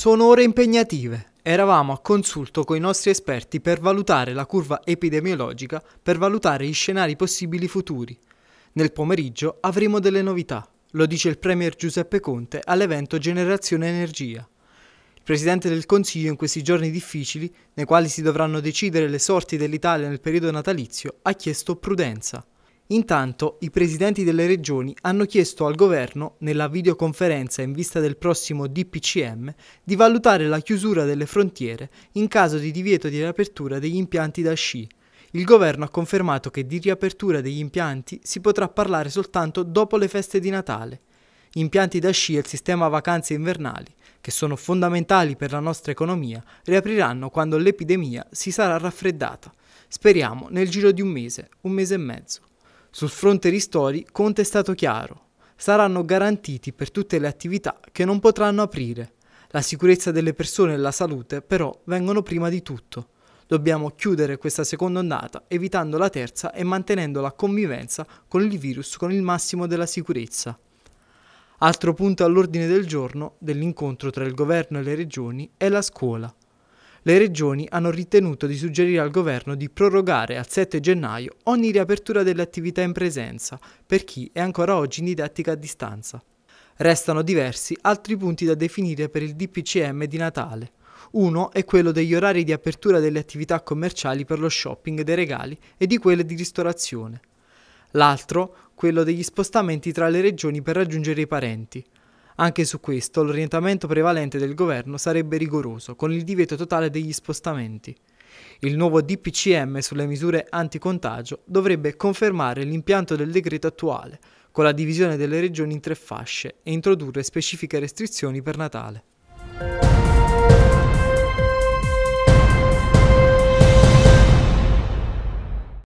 Sono ore impegnative. Eravamo a consulto con i nostri esperti per valutare la curva epidemiologica, per valutare gli scenari possibili futuri. Nel pomeriggio avremo delle novità, lo dice il Premier Giuseppe Conte all'evento Generazione Energia. Il Presidente del Consiglio in questi giorni difficili, nei quali si dovranno decidere le sorti dell'Italia nel periodo natalizio, ha chiesto prudenza. Intanto i presidenti delle regioni hanno chiesto al governo, nella videoconferenza in vista del prossimo DPCM, di valutare la chiusura delle frontiere in caso di divieto di riapertura degli impianti da sci. Il governo ha confermato che di riapertura degli impianti si potrà parlare soltanto dopo le feste di Natale. Gli Impianti da sci e il sistema vacanze invernali, che sono fondamentali per la nostra economia, riapriranno quando l'epidemia si sarà raffreddata. Speriamo nel giro di un mese, un mese e mezzo. Sul fronte ristori Conte è stato chiaro. Saranno garantiti per tutte le attività che non potranno aprire. La sicurezza delle persone e la salute però vengono prima di tutto. Dobbiamo chiudere questa seconda ondata evitando la terza e mantenendo la convivenza con il virus con il massimo della sicurezza. Altro punto all'ordine del giorno dell'incontro tra il governo e le regioni è la scuola le regioni hanno ritenuto di suggerire al governo di prorogare al 7 gennaio ogni riapertura delle attività in presenza per chi è ancora oggi in didattica a distanza. Restano diversi altri punti da definire per il DPCM di Natale. Uno è quello degli orari di apertura delle attività commerciali per lo shopping dei regali e di quelle di ristorazione. L'altro, quello degli spostamenti tra le regioni per raggiungere i parenti. Anche su questo l'orientamento prevalente del governo sarebbe rigoroso, con il divieto totale degli spostamenti. Il nuovo DPCM sulle misure anticontagio dovrebbe confermare l'impianto del decreto attuale, con la divisione delle regioni in tre fasce e introdurre specifiche restrizioni per Natale.